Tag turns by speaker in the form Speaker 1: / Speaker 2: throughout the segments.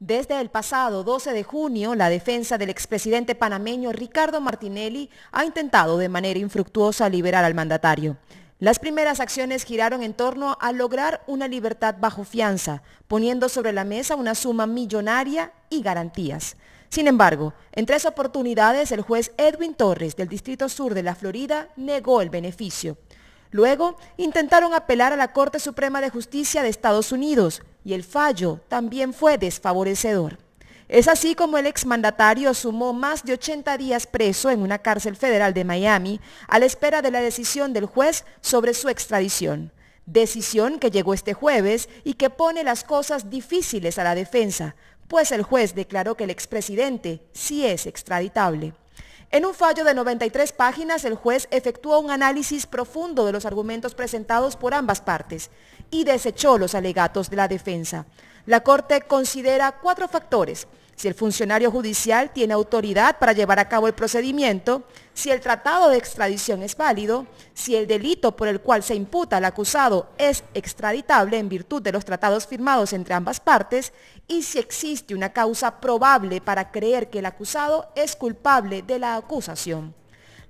Speaker 1: Desde el pasado 12 de junio, la defensa del expresidente panameño Ricardo Martinelli ha intentado de manera infructuosa liberar al mandatario. Las primeras acciones giraron en torno a lograr una libertad bajo fianza, poniendo sobre la mesa una suma millonaria y garantías. Sin embargo, en tres oportunidades el juez Edwin Torres del Distrito Sur de la Florida negó el beneficio. Luego, intentaron apelar a la Corte Suprema de Justicia de Estados Unidos, y el fallo también fue desfavorecedor. Es así como el exmandatario sumó más de 80 días preso en una cárcel federal de Miami a la espera de la decisión del juez sobre su extradición. Decisión que llegó este jueves y que pone las cosas difíciles a la defensa, pues el juez declaró que el expresidente sí es extraditable. En un fallo de 93 páginas, el juez efectuó un análisis profundo de los argumentos presentados por ambas partes y desechó los alegatos de la defensa. La Corte considera cuatro factores. Si el funcionario judicial tiene autoridad para llevar a cabo el procedimiento, si el tratado de extradición es válido, si el delito por el cual se imputa al acusado es extraditable en virtud de los tratados firmados entre ambas partes y si existe una causa probable para creer que el acusado es culpable de la acusación.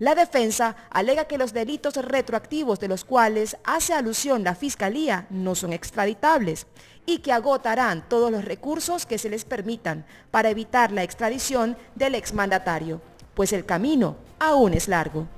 Speaker 1: La defensa alega que los delitos retroactivos de los cuales hace alusión la Fiscalía no son extraditables y que agotarán todos los recursos que se les permitan para evitar la extradición del exmandatario, pues el camino aún es largo.